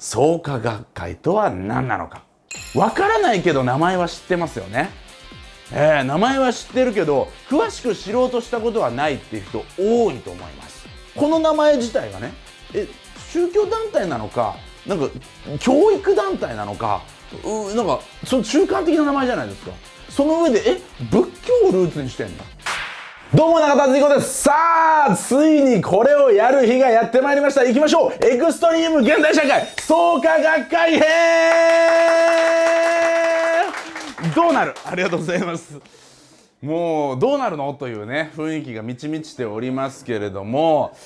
創価学会とは何なのかわからないけど名前は知ってますよねえー、名前は知ってるけど詳しく知ろうとしたことはないっていう人多いと思いますこの名前自体がねえ宗教団体なのかなんか教育団体なのかうなんかその中間的な名前じゃないですかその上でえ仏教をルーツにしてんだどうも中田敦彦ですさあついにこれをやる日がやってまいりました行きましょうエクストリーム現代社会創価学会編どうなるありがとうございますもうどうなるのというね雰囲気が満ち満ちておりますけれども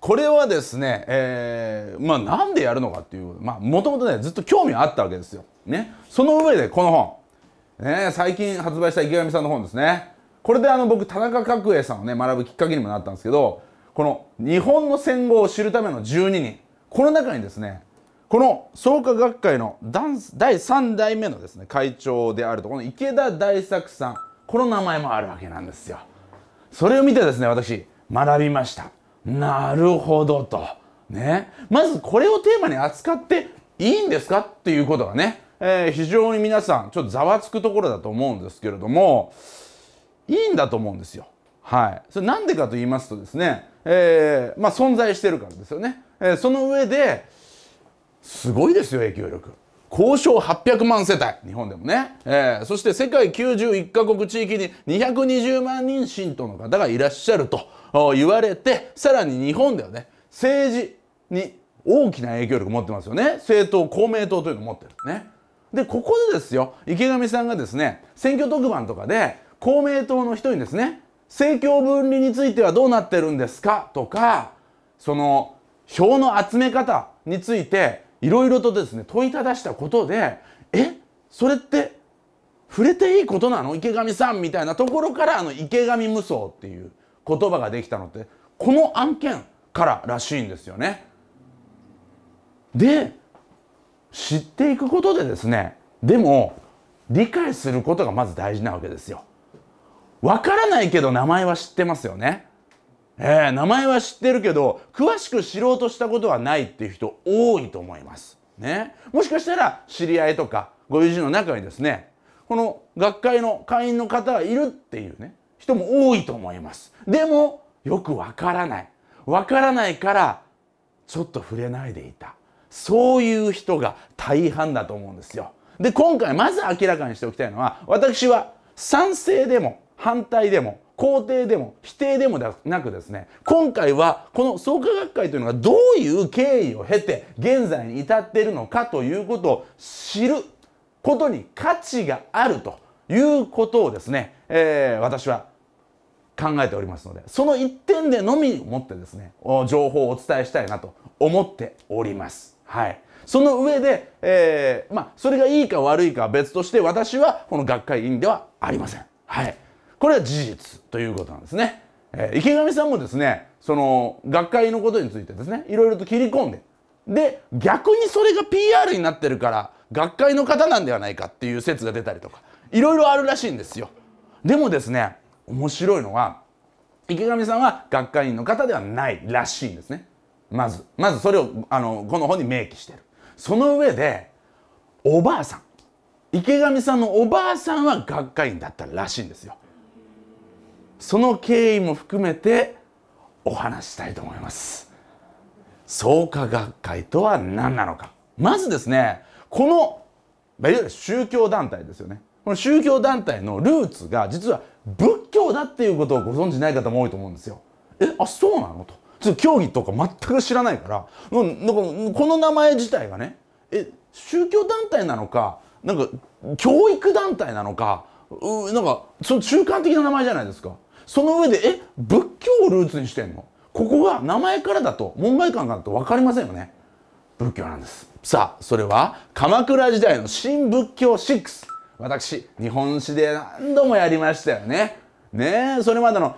これはですね、えー、まあなんでやるのかっていうまあもともとねずっと興味あったわけですよねその上でこの本ね最近発売した池上さんの本ですねこれであの僕田中角栄さんをね学ぶきっかけにもなったんですけどこの日本の戦後を知るための12人この中にですねこの創価学会の第3代目のですね会長であるとこの池田大作さんこの名前もあるわけなんですよそれを見てですね私学びましたなるほどとねまずこれをテーマに扱っていいんですかっていうことがね、えー、非常に皆さんちょっとざわつくところだと思うんですけれどもいいんだと思うんですよ。はい、それなんでかと言いますとですね、えーまあ、存在してるからですよね、えー、その上ですごいですよ影響力交渉800万世帯日本でもね、えー、そして世界91カ国地域に220万人信徒の方がいらっしゃると言われてさらに日本ではね政治に大きな影響力を持ってますよね政党公明党というのを持ってるねでここでですよ池上さんがですね選挙特番とかで公明党の人にですね政教分離についてはどうなってるんですかとかその票の集め方についていろいろとですね問いただしたことでえそれって触れていいことなの池上さんみたいなところからあの池上無双っていう言葉ができたのってこの案件かららしいんですよね。で知っていくことでですねでも理解することがまず大事なわけですよ。わからないけど名前は知ってますよね。えー、名前は知ってるけど詳しく知ろうとしたことはないっていう人多いと思います。ね、もしかしたら知り合いとかご友人の中にですねこの学会の会員の方がいるっていうね人も多いと思います。でもよくわからない。わからないからちょっと触れないでいた。そういう人が大半だと思うんですよ。で今回まず明らかにしておきたいのは私は賛成でも反対でも肯定でも否定でもなくですね今回はこの創価学会というのがどういう経緯を経て現在に至っているのかということを知ることに価値があるということをですね、えー、私は考えておりますのでその一点でのみ持ってですね情報をお伝えしたいなと思っております。はいその上で、えー、まあ、それがいいか悪いかは別として私はこの学会員ではありません。はい。これは事実ということなんですね。えー、池上さんもですねその学会のことについてですねいろいろと切り込んでで逆にそれが PR になってるから学会の方なんではないかっていう説が出たりとかいろいろあるらしいんですよ。でもですね面白いのは池上さんは学会員の方ではないらしいんですね。まずまずそれをあのこの本に明記してる。その上でおばあさん池上さんのおばあさんは学会員だったらしいんですよ。その経緯も含めてお話したいと思います創価学会とは何なのかまずですねこのいわゆる宗教団体ですよねこの宗教団体のルーツが実は仏教だっていうことをご存じない方も多いと思うんですよえあそうなのとちょ教義とか全く知らないからうんかこの名前自体がねえ宗教団体なのかなんか教育団体なのかうなんかその中間的な名前じゃないですかその上で、え、仏教をルーツにしてんのここが名前からだと、門外あだと分かりませんよね。仏教なんです。さあ、それは、鎌倉時代の新仏教6。私、日本史で何度もやりましたよね。ねえ、それまでの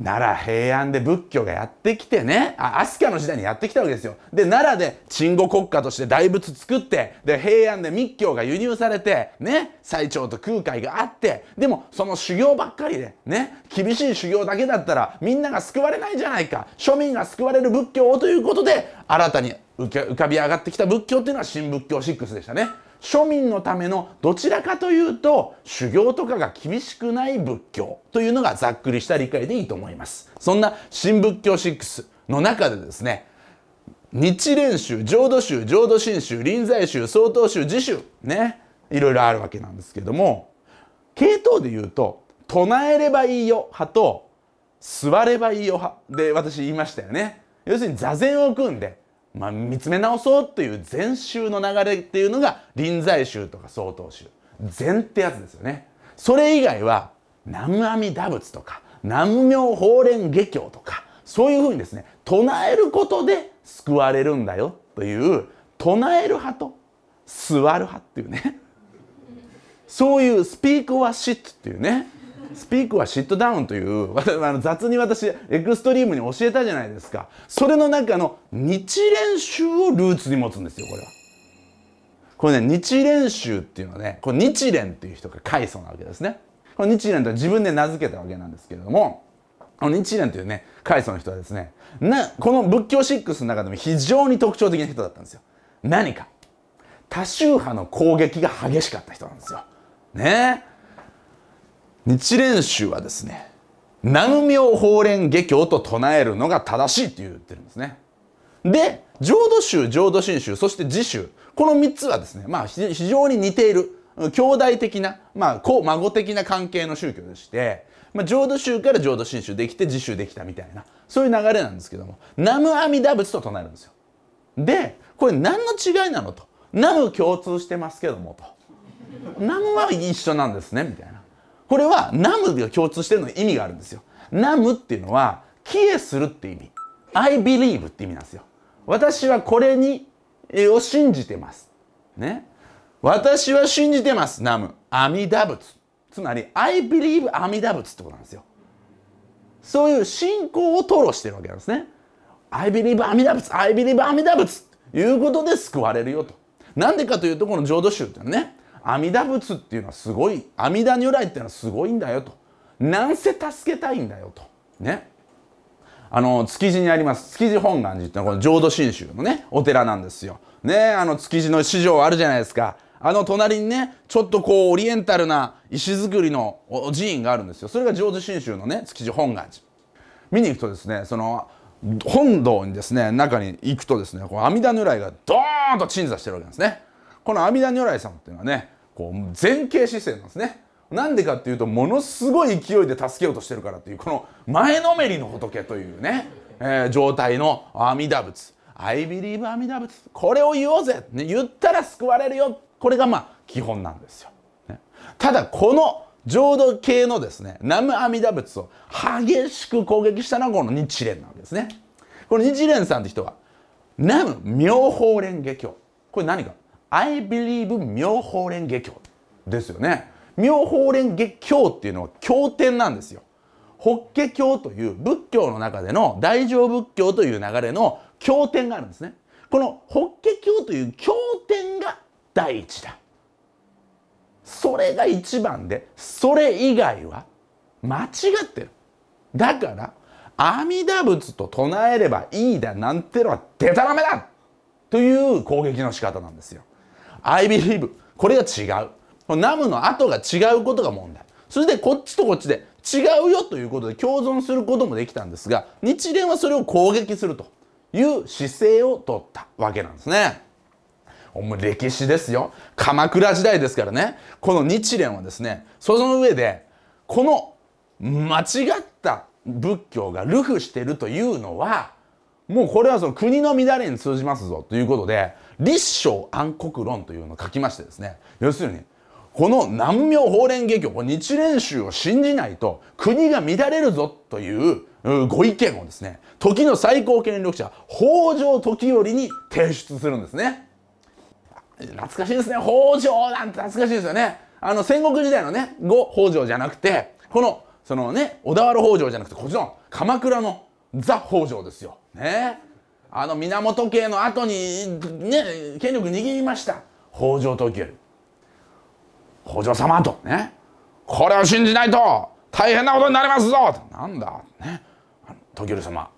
奈良平安で仏教がやってきてねあ飛鳥の時代にやってきたわけですよで奈良で鎮護国家として大仏作ってで平安で密教が輸入されてね最澄と空海があってでもその修行ばっかりでね厳しい修行だけだったらみんなが救われないじゃないか庶民が救われる仏教をということで新たに浮かび上がってきた仏教っていうのは新仏教6でしたね。庶民のためのどちらかというと修行とかが厳しくない仏教というのがざっくりした理解でいいと思いますそんな新仏教6の中でですね日蓮宗浄土宗浄土真宗臨済宗曹洞宗自宗ねいろいろあるわけなんですけども系統で言うと唱えればいいよ派と座ればいいよ派で私言いましたよね要するに座禅を組んでまあ、見つめ直そうという禅宗の流れっていうのが臨済宗とか曹洞宗禅ってやつですよねそれ以外は南無阿弥陀仏とか南無妙法蓮華経とかそういうふうにですね唱えることで救われるんだよという唱える派と座る派っていうねそういうスピーク・オア・シットっていうねスピークはシットダウンという あの雑に私エクストリームに教えたじゃないですかそれの中の日練習をルーツに持つんですよこれは。これね日練習っていうのはねこれ日練っていう人が開祖なわけですね。この日蓮とは自分で名付けたわけなんですけれどもこの日蓮というね開祖の人はですねなこの仏教6の中でも非常に特徴的な人だったんですよ。何か多宗派の攻撃が激しかった人なんですよ。ねえ。日蓮宗はですね南無妙法蓮華経と唱えるのが正しいって言ってるんですねで浄土宗浄土真宗そして自宗この3つはですねまあ非常に似ている兄弟的な、まあ、子孫的な関係の宗教でして、まあ、浄土宗から浄土真宗できて自宗できたみたいなそういう流れなんですけども南無阿弥陀仏と唱えるんですよでこれ何の違いなのと南無共通してますけどもと南無は一緒なんですねみたいなこれはナムが共通してるのに意味があるんですよ。ナムっていうのは、帰依するって意味。I believe って意味なんですよ。私はこれに、えを信じてます。ね。私は信じてます、ナム。阿弥陀仏。つまり、I believe 阿弥陀仏ってことなんですよ。そういう信仰を吐露してるわけなんですね。I believe 阿弥陀仏、I believe 阿弥陀仏ということで救われるよと。なんでかというと、この浄土宗っていうのはね、阿弥陀仏っていうのはすごい阿弥陀如来っていうのはすごいんだよとなんせ助けたいんだよとねあの築地にあります築地本願寺ってのはこの浄土真宗のねお寺なんですよ。ねあの築地の市場あるじゃないですかあの隣にねちょっとこうオリエンタルな石造りの寺院があるんですよそれが浄土真宗のね築地本願寺。見に行くとですねその本堂にですね中に行くとですねこ阿弥陀如来がドーンと鎮座してるわけなんですね。この阿弥陀如来様っていうのはねこう前傾姿勢なんですね。なんでかっていうとものすごい勢いで助けようとしてるからっていうこの前のめりの仏というね、えー、状態の阿弥陀仏 I believe 阿弥陀仏これを言おうぜ、ね、言ったら救われるよこれがまあ基本なんですよ、ね、ただこの浄土系のですね南無阿弥陀仏を激しく攻撃したのがこの日蓮なんですねこの日蓮さんって人は南無妙法蓮華経これ何か I believe 妙法蓮華経ですよね妙法蓮華経っていうのは経典なんですよ法華経という仏教の中での大乗仏教という流れの経典があるんですねこの法華経という経典が第一だそれが一番でそれ以外は間違ってるだから阿弥陀仏と唱えればいいだなんてのはでたらめだという攻撃の仕方なんですよ。I believe これが違うこのナムの後が違うことが問題それでこっちとこっちで違うよということで共存することもできたんですが日蓮はそれを攻撃するという姿勢をとったわけなんですね。も歴史ですよ鎌倉時代ですからねこの日蓮はですねその上でこの間違った仏教が流布してるというのはもうこれはその国の乱れに通じますぞということで立正暗黒論というのを書きましてですね要するにこの南明法蓮華経こ日蓮宗を信じないと国が乱れるぞというご意見をですね時の最高権力者北条時頼に提出するんですね懐かしいですね北条なんて懐かしいですよねあの戦国時代のね後北条じゃなくてこのそのね小田原北条じゃなくてこっちの鎌倉のザ北条ですよ。ねあの源家の後にね権力握りました北条時計北条様とねこれを信じないと大変なことになりますぞとなんだね時頼様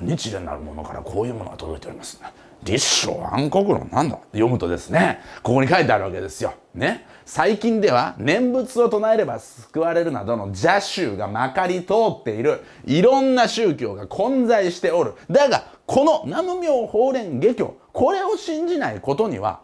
日蓮なるものからこういうものが届いております立正暗黒論なんだ読むとですねここに書いてあるわけですよね最近では念仏を唱えれば救われるなどの邪宗がまかり通っているいろんな宗教が混在しておるだがこの南無妙法蓮華経これを信じないことには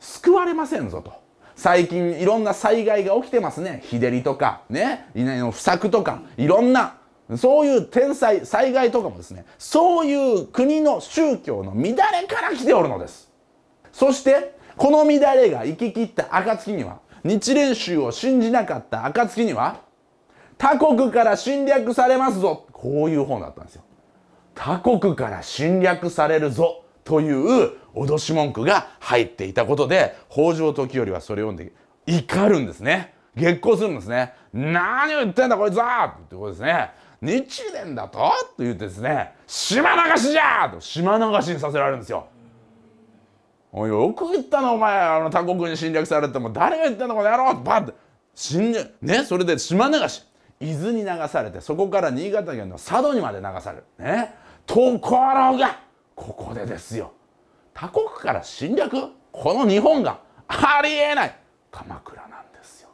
救われませんぞと最近いろんな災害が起きてますね日照りとかね不作とかいろんなそういう天災災害とかもですねそういう国の宗教の乱れから来ておるのですそしてこの乱れが行き切った暁には、日蓮宗を信じなかった暁には、他国から侵略されますぞこういう本だったんですよ。他国から侵略されるぞという脅し文句が入っていたことで、北条時頼はそれを読んで怒るんですね。激高するんですね。何を言ってんだこいつはってことですね。日蓮だとと言ってですね、島流しじゃと島流しにさせられるんですよ。おいよく言ったなお前あの他国に侵略されても誰が言ったのこの野郎バッて侵略ねそれで島流し伊豆に流されてそこから新潟県の佐渡にまで流されるねところがここでですよ他国から侵略この日本がありえない鎌倉なんですよ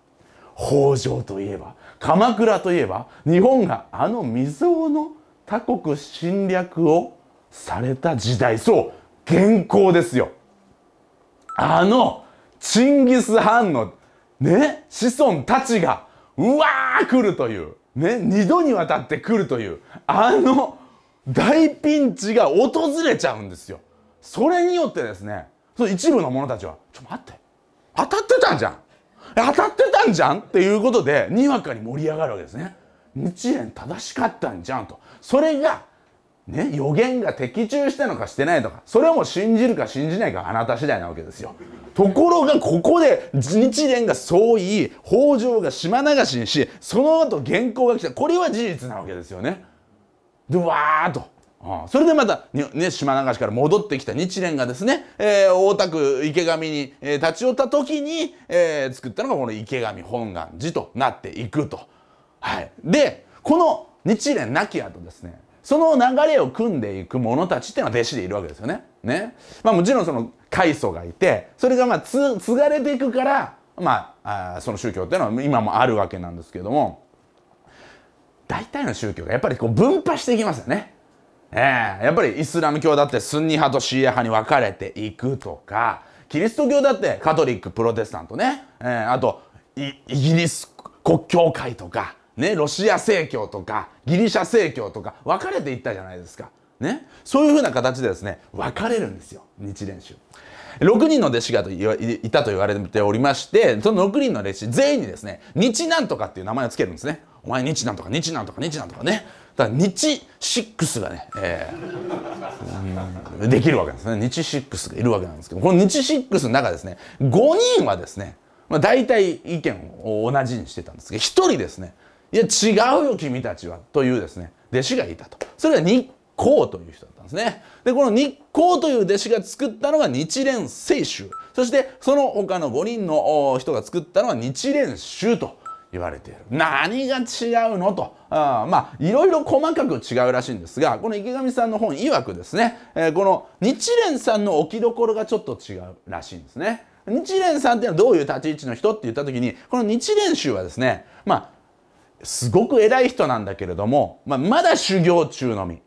北条といえば鎌倉といえば日本があの未曾有の他国侵略をされた時代そう現行ですよあのチンギス・ハンのね子孫たちがうわー来るというね2度にわたって来るというあの大ピンチが訪れちゃうんですよそれによってですねその一部の者たちは「ちょ待って当たってたんじゃん当たってたんじゃん!」っていうことでにわかに盛り上がるわけですね。日蓮正しかったんじゃんとそれがね、予言が的中したのかしてないのかそれも信じるか信じないかあなた次第なわけですよところがここで日蓮がそう言い北条が島流しにしその後原稿が来たこれは事実なわけですよねでわーっとああそれでまた、ね、島流しから戻ってきた日蓮がですね、えー、大田区池上に、えー、立ち寄った時に、えー、作ったのがこの池上本願寺となっていくと。はい、でこの日蓮亡き後ですねその流れを組んでいく者たちっていうのは弟子でいるわけですよね。ね。まあもちろんその階層がいて、それがまあ継がれていくから、まあ、あその宗教っていうのは今もあるわけなんですけども、大体の宗教がやっぱりこう分派していきますよね。ええやっぱりイスラム教だってスンニ派とシーア派に分かれていくとか、キリスト教だってカトリック、プロテスタントね、えー、あとイギリス国教会とか、ね、ロシア正教とかギリシャ正教とか分かれていったじゃないですか。ね、そういうふうな形でですね分かれるんですよ日蓮宗。6人の弟子がいたと言われておりましてその6人の弟子全員にですね日なんとかっていう名前をつけるんですねお前日なんとか日なんとか日なんとかねだから日シックスがね、えー、できるわけですね日シックスがいるわけなんですけどこの日シックスの中ですね5人はですねまあ、大体意見を同じにしてたんですけど1人ですねいや違うよ君たちはというですね弟子がいたとそれが日光という人だったんですねでこの日光という弟子が作ったのが日蓮聖宗そしてその他の5人の人が作ったのは日蓮宗と言われている何が違うのとあまあいろいろ細かく違うらしいんですがこの池上さんの本曰くですね、えー、この日蓮さんの置きどころがちょっと違うらしいんですね。日蓮さんっていうのはどういう立ち位置の人って言った時にこの日蓮宗はですねまあすごく偉い人なんだけれども、まあ、まだ修行中の身、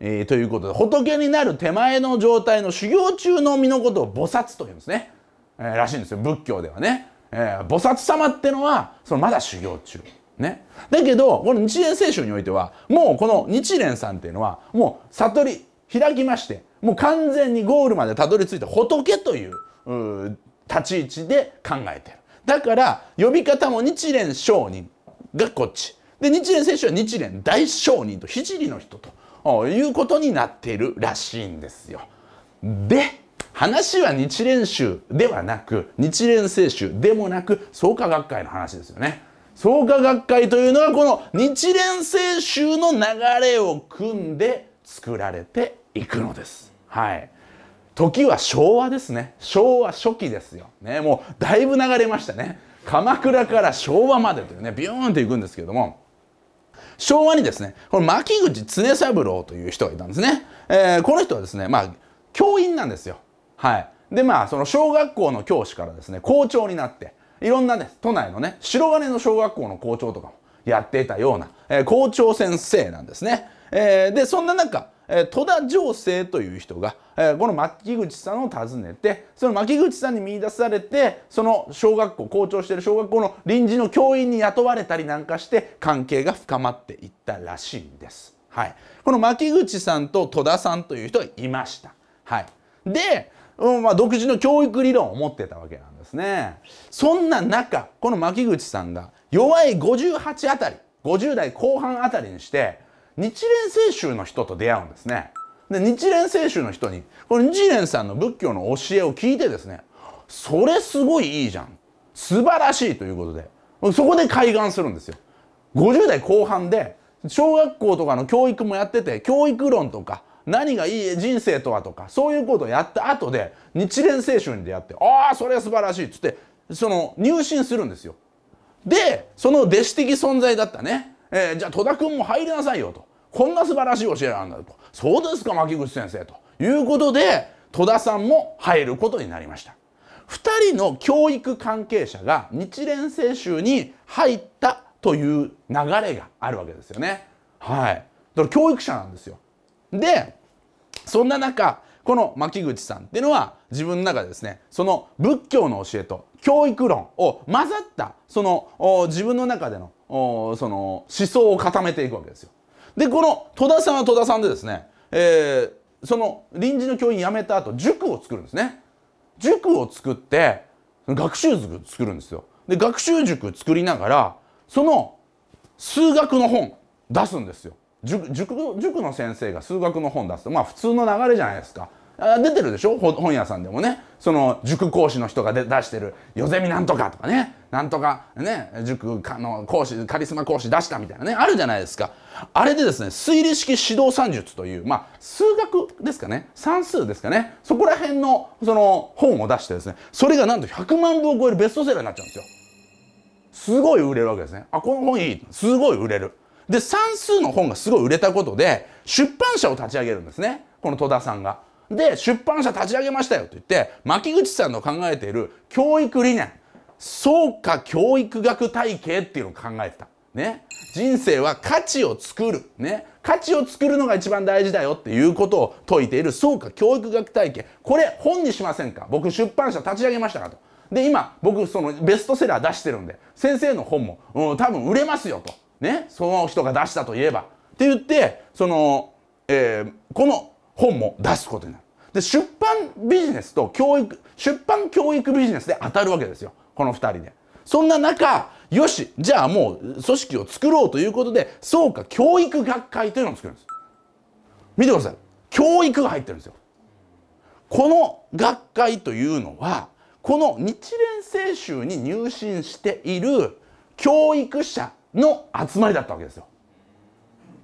えー、ということで仏になる手前の状態の修行中の身のことを菩薩と言うんですね、えー、らしいんですよ仏教ではね、えー、菩薩様ってのはそのまだ修行中。ね、だけどこの日蓮聖書においてはもうこの日蓮さんっていうのはもう悟り開きましてもう完全にゴールまでたどり着いた仏という立ち位置で考えてるだから呼び方も日蓮聖人がこっち。で、日蓮聖書は日蓮大商人と聖の人ということになっているらしいんですよ。で、話は日蓮宗ではなく、日蓮聖宗でもなく、創価学会の話ですよね。創価学会というのはこの日蓮聖宗の流れを組んで作られていくのです。はい。時は昭和ですね昭和初期ですよ、ね、もうだいぶ流れましたね鎌倉から昭和までというねビューンって行くんですけども昭和にですねこの牧口常三郎という人がいたんですね、えー、この人はですねまあ教員なんですよはいでまあその小学校の教師からですね校長になっていろんなね都内のね白金の小学校の校長とかもやっていたような、えー、校長先生なんですね、えー、でそんな中戸田情勢という人がこの牧口さんを訪ねてその牧口さんに見出されてその小学校校長してる小学校の臨時の教員に雇われたりなんかして関係が深まっていったらしいんです。はい、この牧口さんと戸田さんという人がいました。はい、で、うんまあ、独自の教育理論を持ってたわけなんですね。そんな中この牧口さんが弱い58あたり50代後半あたりにして日蓮聖宗の人と出会うんですね。で日蓮聖宗の人にこの日蓮さんの仏教の教えを聞いてですねそれすごいいいじゃん素晴らしいということでそこで開眼するんですよ。50代後半で小学校とかの教育もやってて教育論とか何がいい人生とはとかそういうことをやった後で日蓮聖宗に出会ってああそれは素晴らしいっつってその入信するんですよ。でその弟子的存在だったね、えー、じゃあ戸田君も入りなさいよとこんな素晴らしい教えなんだとそうですか牧口先生ということで戸田さんも入ることになりました2人の教育関係者が日蓮聖宗に入ったという流れがあるわけですよねはいだから教育者なんですよでそんな中この牧口さんっていうのは自分の中でですねその仏教の教えと教育論を混ざったその自分の中でのその思想を固めていくわけですよ。でこの戸田さんは戸田さんでですね、えー、その臨時の教員辞めた後塾を作るんですね塾を作って学習塾作るんですよで学習塾作りながらその数学の本出すんですよ塾塾塾の先生が数学の本出すとまあ普通の流れじゃないですか出てるでしょ本屋さんでもねその塾講師の人が出してる「よゼミなんとか」とかねなんとかね塾かの講師カリスマ講師出したみたいなねあるじゃないですかあれでですね推理式指導算術というまあ数学ですかね算数ですかねそこら辺のその本を出してですねそれがなんと100万部を超えるベストセラーになっちゃうんですよすごい売れるわけですねあこの本いいすごい売れるで算数の本がすごい売れたことで出版社を立ち上げるんですねこの戸田さんがで出版社立ち上げましたよと言って牧口さんの考えている教育理念創価教育学体系っていうのを考えてた。ね、人生は価値を作る、ね、価値を作るのが一番大事だよっていうことを説いている創価教育学体系これ本にしませんか僕出版社立ち上げましたかとで今僕そのベストセラー出してるんで先生の本も、うん、多分売れますよとねその人が出したといえばって言ってその、えー、この本も出すことになる。で出版ビジネスと教育出版教育ビジネスで当たるわけですよこの2人で。そんな中よしじゃあもう組織を作ろうということでそうか教育学会というのを作るんです。見てください教育が入ってるんですよ。この学会というのはこの日蓮清宗に入信している教育者の集まりだったわけですよ。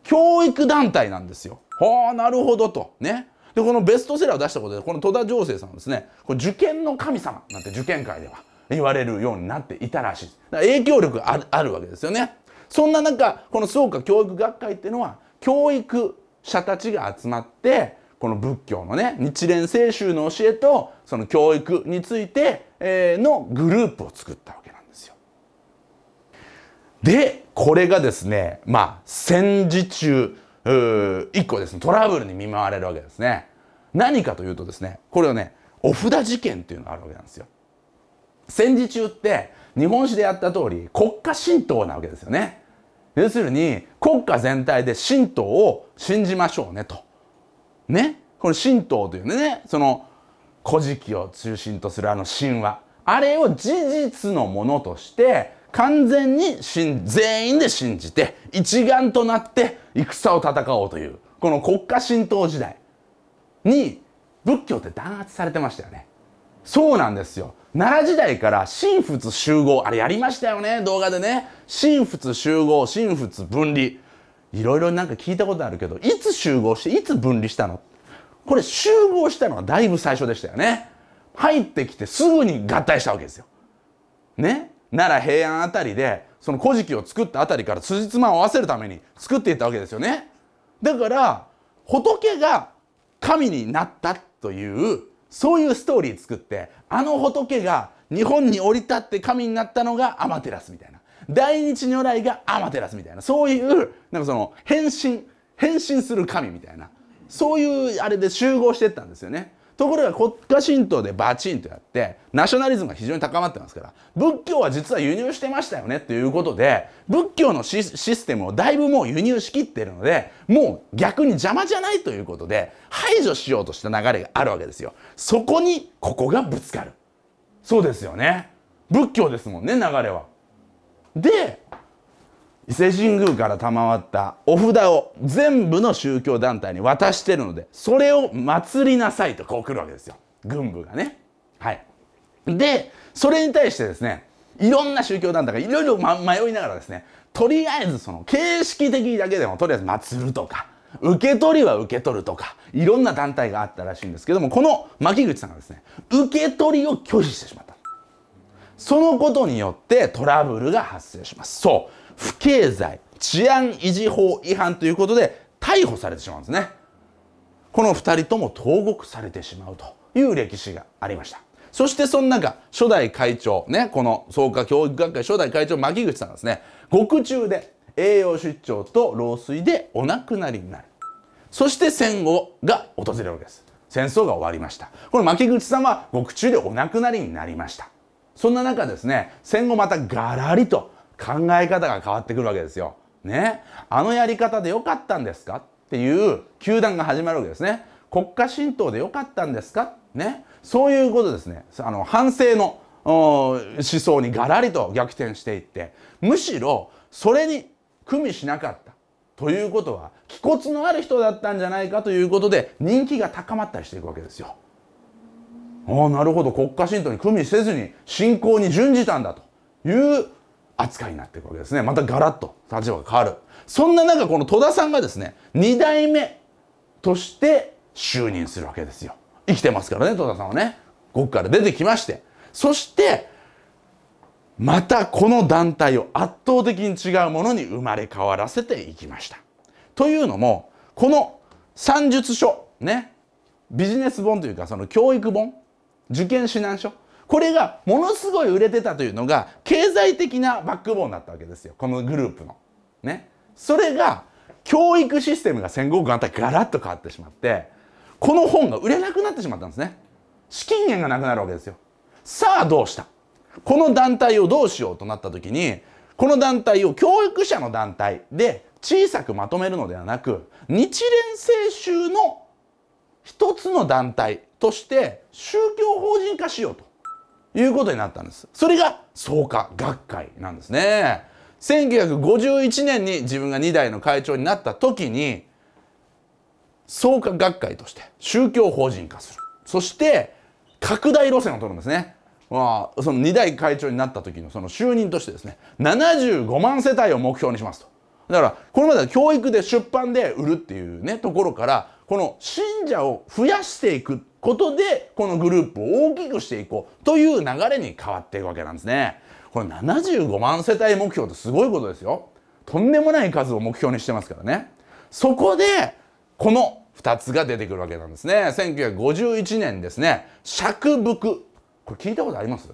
教育団体なんですよ。はあなるほどとねでこのベストセラーを出したことでこの戸田情勢さんはですねこれ受験の神様なんて受験界では言われるようになっていたらしいですだら影響力あるあるわけですよねそんな中この創価教育学会っていうのは教育者たちが集まってこの仏教のね日蓮清宗の教えとその教育についてのグループを作ったわけなんですよ。でこれがですねまあ戦時中一個ですねトラブルに見舞われるわけですね何かというとですねこれはねお札事件っていうのがあるわけなんですよ戦時中って日本史でやった通り国家神道なわけですよね要するに国家全体で神道を信じましょうねとねこの神道というねその古事記を中心とするあの神話あれを事実のものとして完全に全員で信じて一丸となって戦を戦おうというこの国家神道時代に仏教って弾圧されてましたよねそうなんですよ奈良時代から神仏集合あれやりましたよね動画でね神仏集合神仏分離いろいろなんか聞いたことあるけどいつ集合していつ分離したのこれ集合したのはだいぶ最初でしたよね入ってきてすぐに合体したわけですよね奈良平安あたりでその「古事記」を作ったあたりから辻褄を合わせるために作っていったわけですよね。だから仏が神になったというそういうストーリー作ってあの仏が日本に降り立って神になったのがアマテラスみたいな大日如来がアマテラスみたいなそういうなんかその変身変身する神みたいなそういうあれで集合してったんですよね。ところが国家神道でバチンとやってナショナリズムが非常に高まってますから仏教は実は輸入してましたよねっていうことで仏教のシステムをだいぶもう輸入しきってるのでもう逆に邪魔じゃないということで排除しようとした流れがあるわけですよ。そこにここがぶつかるそうですよね仏教ですもんね流れは。で伊勢神宮から賜ったお札を全部の宗教団体に渡してるのでそれを祭りなさいとこう来るわけですよ軍部がねはいでそれに対してですねいろんな宗教団体がいろいろ、ま、迷いながらですねとりあえずその形式的だけでもとりあえず祭るとか受け取りは受け取るとかいろんな団体があったらしいんですけどもこの牧口さんがですね受け取りを拒否してしまったそのことによってトラブルが発生しますそう不敬罪、治安維持法違反ということで逮捕されてしまうんですね。この2人とも投獄されてしまうという歴史がありました。そしてその中、初代会長、ね、この創価教育学会初代会長、牧口さんですね、獄中で栄養出張と老衰でお亡くなりになる。そして戦後が訪れるわけです。戦争が終わりました。この牧口さんは獄中でお亡くなりになりました。そんな中ですね、戦後またガラリと考え方が変わってくるわけですよ。ね。あのやり方で良かったんですかっていう球団が始まるわけですね。国家神道で良かったんですかね。そういうことですね。あの反省の思想にがらりと逆転していってむしろそれに組みしなかったということは気骨のある人だったんじゃないかということで人気が高まったりしていくわけですよ。ああなるほど国家神道に組みせずに信仰に準じたんだという扱いになっていくわけですね。またガラッと立場が変わる。そんな中、この戸田さんがですね、二代目として就任するわけですよ。生きてますからね、戸田さんはね。ここから出てきまして。そして、またこの団体を圧倒的に違うものに生まれ変わらせていきました。というのも、この算術書、ね、ビジネス本というか、その教育本、受験指南書、これがものすごい売れてたというのが経済的なバックボーンだったわけですよこのグループの。ね、それが教育システムが戦後あたりガラッと変わってしまってこの本が売れなくなってしまったんですね。資金源がなくなるわけですよ。さあどうしたこの団体をどうしようとなった時にこの団体を教育者の団体で小さくまとめるのではなく日蓮聖宗の一つの団体として宗教法人化しようということになったんです。それが創価学会なんですね。1951年に自分が2代の会長になった時に創価学会として宗教法人化するそして拡大路線を取るんですね。まあ、その2代会長になった時のその就任としてですね75万世帯を目標にしますとだからこれまでは教育で出版で売るっていうねところからこの信者を増やしていくことで、このグループを大きくしていこうという流れに変わっていくわけなんですね。これ75万世帯目標ってすごいことですよ。とんでもない数を目標にしてますからね。そこで、この2つが出てくるわけなんですね。1951年ですね、尺伏。これ聞いたことあります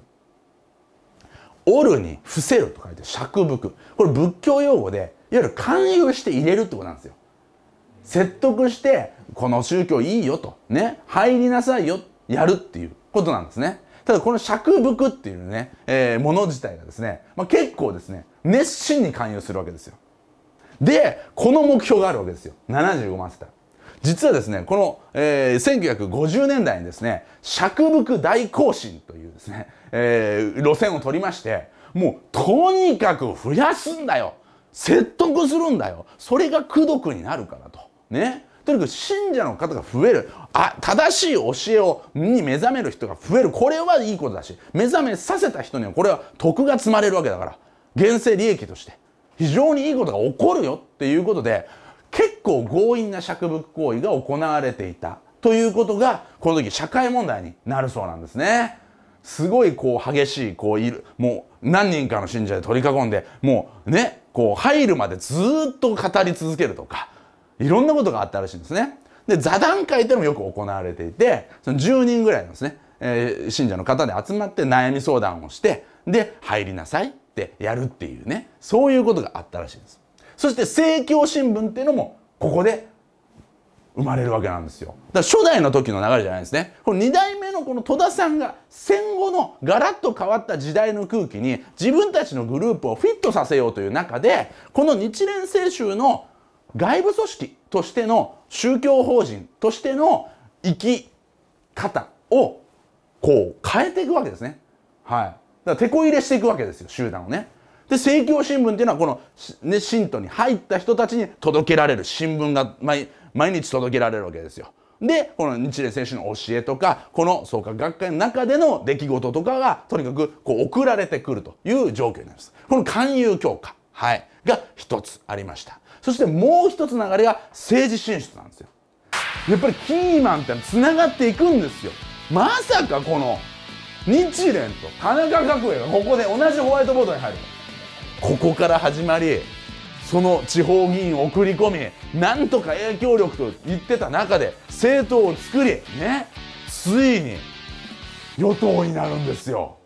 折るに伏せると書いて尺伏。これ仏教用語で、いわゆる勧誘して入れるってことなんですよ。説得してこの宗教いいよとね入りなさいよやるっていうことなんですねただこの尺服っていうね、えー、もの自体がですね、まあ、結構ですね熱心に勧誘するわけですよでこの目標があるわけですよ75万世帯実はですねこの、えー、1950年代にですね尺服大行進というですね、えー、路線を取りましてもうとにかく増やすんだよ説得するんだよそれが功徳になるからとねとにかく信者の方が増えるあ正しい教えをに目覚める人が増えるこれはいいことだし目覚めさせた人にはこれは徳が積まれるわけだから現世利益として非常にいいことが起こるよっていうことで結構強引な釈物行為が行われていたということがこの時社会問題になるそうなんですね。すごいこう激しいこういるもう何人かの信者で取り囲んでもうねこう入るまでずっと語り続けるとかいろんなことがあったらしいんですね。で、座談会っていうのもよく行われていて、その10人ぐらいのですね、えー、信者の方で集まって悩み相談をして、で、入りなさいってやるっていうね、そういうことがあったらしいんです。そして、政教新聞っていうのも、ここで生まれるわけなんですよ。だから初代の時の流れじゃないですね。この2代目のこの戸田さんが戦後のガラッと変わった時代の空気に自分たちのグループをフィットさせようという中で、この日蓮聖宗の外部組織としての宗教法人としての生き方をこう変えていくわけですね。はい。だからてこ入れしていくわけですよ、集団をね。で、政教新聞っていうのはこの、ね、信徒に入った人たちに届けられる新聞が毎日届けられるわけですよ。で、この日蓮選手の教えとか、この創価学会の中での出来事とかが、とにかくこう送られてくるという状況になります。この勧誘強化、はい、が一つありました。そしてもう一つ流れが政治進出なんですよやっぱりキーマンってつながっていくんですよまさかこの日蓮と田中角栄がここで同じホワイトボードに入るここから始まりその地方議員を送り込みなんとか影響力と言ってた中で政党を作りねついに与党になるんですよ。